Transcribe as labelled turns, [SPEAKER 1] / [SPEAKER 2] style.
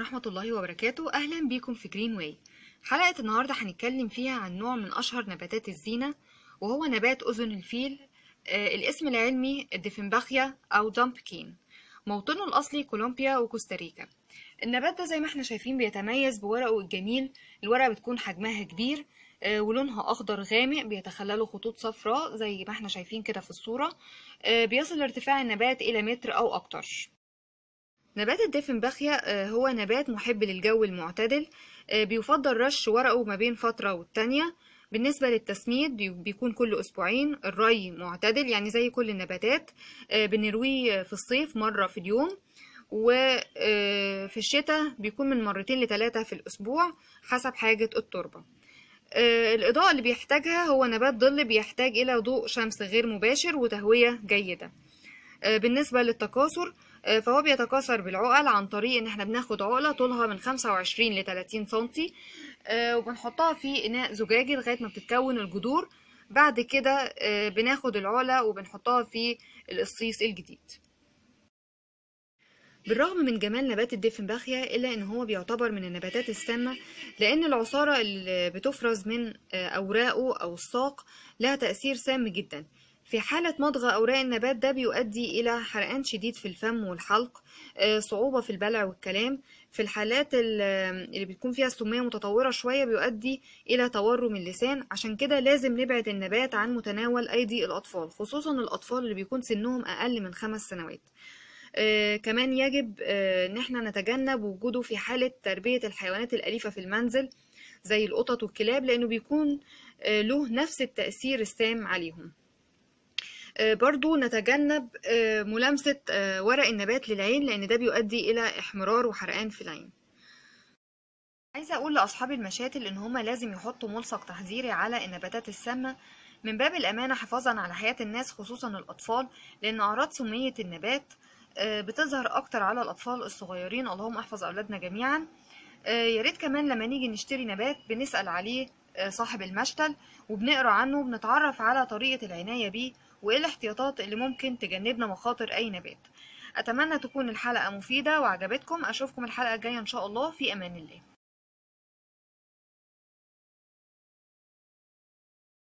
[SPEAKER 1] ورحمة الله وبركاته أهلا بيكم في جرين واي حلقة النهاردة هنتكلم فيها عن نوع من أشهر نباتات الزينة وهو نبات أذن الفيل آه الاسم العلمي الديفنباخيا أو دامبكين موطنه الأصلي كولومبيا وكوستاريكا النبات ده زي ما احنا شايفين بيتميز بورقه الجميل الورقة بتكون حجمها كبير آه، ولونها اخضر غامق بيتخلله خطوط صفراء زي ما احنا شايفين كده في الصوره آه، بيصل ارتفاع النبات الى متر او اكتر نبات الدفن الدفنبخية آه، هو نبات محب للجو المعتدل آه، بيفضل رش ورقه ما بين فترة والتانية بالنسبة للتسميد بيكون كل أسبوعين الري معتدل يعني زي كل النباتات آه، بنرويه في الصيف مرة في اليوم وفي الشتاء بيكون من مرتين لثلاثة في الأسبوع حسب حاجة التربة الإضاءة اللي بيحتاجها هو نبات ظل بيحتاج إلى ضوء شمس غير مباشر وتهوية جيدة بالنسبة للتكاثر آه، فهو بيتكاثر بالعقل عن طريق ان احنا بناخد عقله طولها من 25 ل 30 سنتي آه، وبنحطها في اناء زجاجي لغايه ما بتتكون الجذور بعد كده آه، بناخد العقله وبنحطها في القصيص الجديد بالرغم من جمال نبات الديفنباخيا الا ان هو بيعتبر من النباتات السامه لان العصاره اللي بتفرز من اوراقه او الساق لها تاثير سام جدا في حالة مضغ أوراق النبات ده بيؤدي إلى حرقان شديد في الفم والحلق آه، صعوبة في البلع والكلام في الحالات اللي بتكون فيها السمية متطورة شوية بيؤدي إلى تورم اللسان عشان كده لازم نبعد النبات عن متناول أيدي الأطفال خصوصا الأطفال اللي بيكون سنهم أقل من خمس سنوات آه كمان يجب آه ان احنا نتجنب وجوده في حالة تربية الحيوانات الأليفة في المنزل زي القطط والكلاب لأنه بيكون آه له نفس التأثير السام عليهم آه، برضو نتجنب آه، ملامسة آه، ورق النبات للعين لأن ده بيؤدي إلى احمرار وحرقان في العين عايزة أقول لأصحاب المشاتل إن هما لازم يحطوا ملصق تحذيري على النباتات السامة من باب الأمانة حفاظا على حياة الناس خصوصا الأطفال لأن أعراض سمية النبات بتظهر أكتر على الأطفال الصغيرين اللهم احفظ أولادنا جميعا ياريت كمان لما نيجي نشتري نبات بنسأل عليه صاحب المشتل وبنقرا عنه وبنتعرف على طريقة العناية بيه وإيه الاحتياطات اللي ممكن تجنبنا مخاطر أي نبات أتمنى تكون الحلقة مفيدة وعجبتكم أشوفكم الحلقة الجاية إن شاء الله في أمان الله